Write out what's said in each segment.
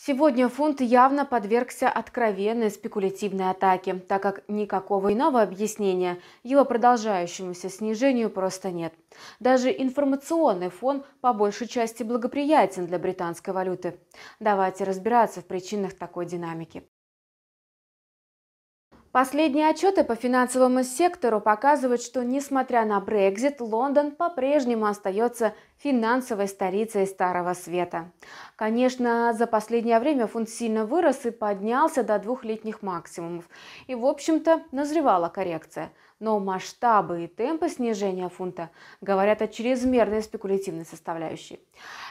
Сегодня фунт явно подвергся откровенной спекулятивной атаке, так как никакого иного объяснения его продолжающемуся снижению просто нет. Даже информационный фон по большей части благоприятен для британской валюты. Давайте разбираться в причинах такой динамики. Последние отчеты по финансовому сектору показывают, что несмотря на Брекзит, Лондон по-прежнему остается финансовой столицей Старого Света. Конечно, за последнее время фунт сильно вырос и поднялся до двухлетних максимумов. И, в общем-то, назревала коррекция. Но масштабы и темпы снижения фунта говорят о чрезмерной спекулятивной составляющей.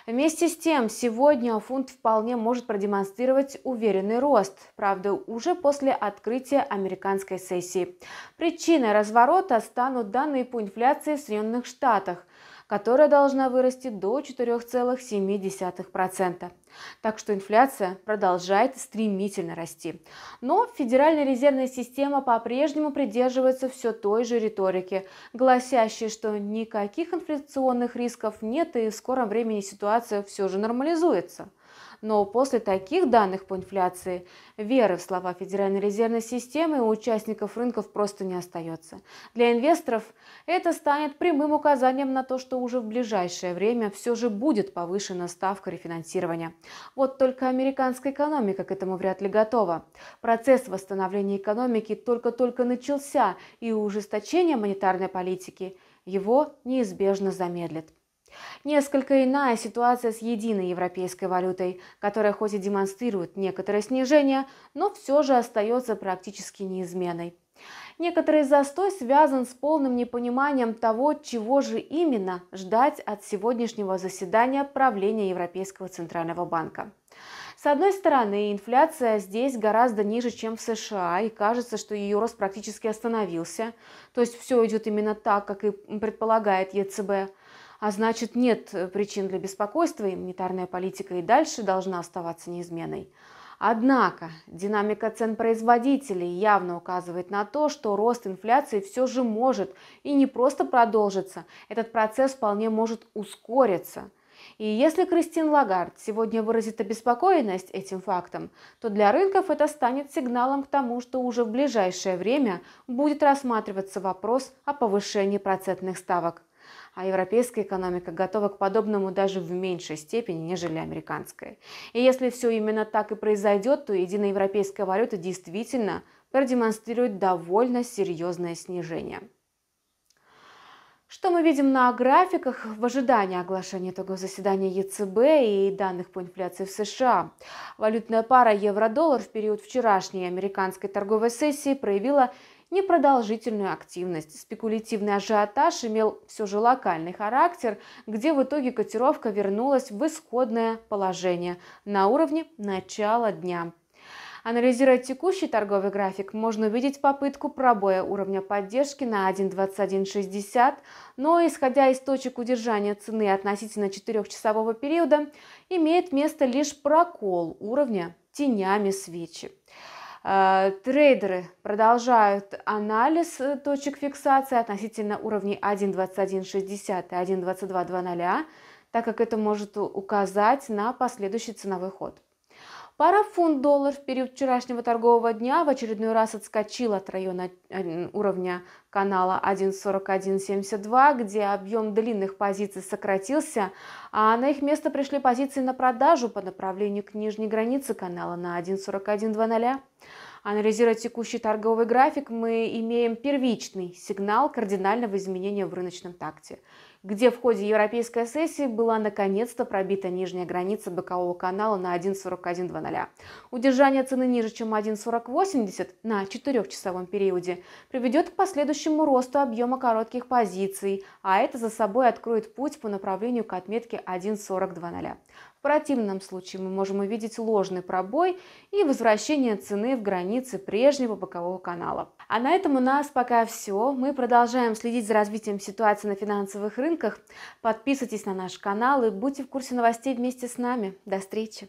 Вместе с тем, сегодня фунт вполне может продемонстрировать уверенный рост, правда, уже после открытия американской сессии. Причиной разворота станут данные по инфляции в Соединенных Штатах – которая должна вырасти до 4,7%. Так что инфляция продолжает стремительно расти. Но Федеральная резервная система по-прежнему придерживается все той же риторики, гласящей, что никаких инфляционных рисков нет и в скором времени ситуация все же нормализуется. Но после таких данных по инфляции веры в слова Федеральной резервной системы у участников рынков просто не остается. Для инвесторов это станет прямым указанием на то, что уже в ближайшее время все же будет повышена ставка рефинансирования. Вот только американская экономика к этому вряд ли готова. Процесс восстановления экономики только-только начался, и ужесточение монетарной политики его неизбежно замедлит. Несколько иная ситуация с единой европейской валютой, которая хоть и демонстрирует некоторое снижение, но все же остается практически неизменной. Некоторый застой связан с полным непониманием того, чего же именно ждать от сегодняшнего заседания правления Европейского центрального банка. С одной стороны, инфляция здесь гораздо ниже, чем в США, и кажется, что ее рост практически остановился. То есть все идет именно так, как и предполагает ЕЦБ. А значит, нет причин для беспокойства, и монетарная политика и дальше должна оставаться неизменной. Однако динамика цен производителей явно указывает на то, что рост инфляции все же может и не просто продолжится, этот процесс вполне может ускориться. И если Кристин Лагард сегодня выразит обеспокоенность этим фактом, то для рынков это станет сигналом к тому, что уже в ближайшее время будет рассматриваться вопрос о повышении процентных ставок а европейская экономика готова к подобному даже в меньшей степени, нежели американская. И если все именно так и произойдет, то единая европейская валюта действительно продемонстрирует довольно серьезное снижение. Что мы видим на графиках в ожидании оглашения того заседания ЕЦБ и данных по инфляции в США? Валютная пара евро-доллар в период вчерашней американской торговой сессии проявила непродолжительную активность. Спекулятивный ажиотаж имел все же локальный характер, где в итоге котировка вернулась в исходное положение на уровне начала дня. Анализируя текущий торговый график, можно увидеть попытку пробоя уровня поддержки на 1.2160, но исходя из точек удержания цены относительно 4-часового периода, имеет место лишь прокол уровня тенями свечи. Э, трейдеры продолжают анализ э, точек фиксации относительно уровней 1.2160 и 1.22.00, так как это может указать на последующий ценовой ход. Пара фунт-доллар в период вчерашнего торгового дня в очередной раз отскочила от района э, уровня канала 1.4172, где объем длинных позиций сократился, а на их место пришли позиции на продажу по направлению к нижней границе канала на 1.4120. Анализируя текущий торговый график, мы имеем первичный сигнал кардинального изменения в рыночном такте – где в ходе европейской сессии была наконец-то пробита нижняя граница бокового канала на 1.41.00. Удержание цены ниже, чем 1.40.80 на 4-часовом периоде приведет к последующему росту объема коротких позиций, а это за собой откроет путь по направлению к отметке 1.40.00 противном случае мы можем увидеть ложный пробой и возвращение цены в границы прежнего бокового канала. А на этом у нас пока все. Мы продолжаем следить за развитием ситуации на финансовых рынках. Подписывайтесь на наш канал и будьте в курсе новостей вместе с нами. До встречи!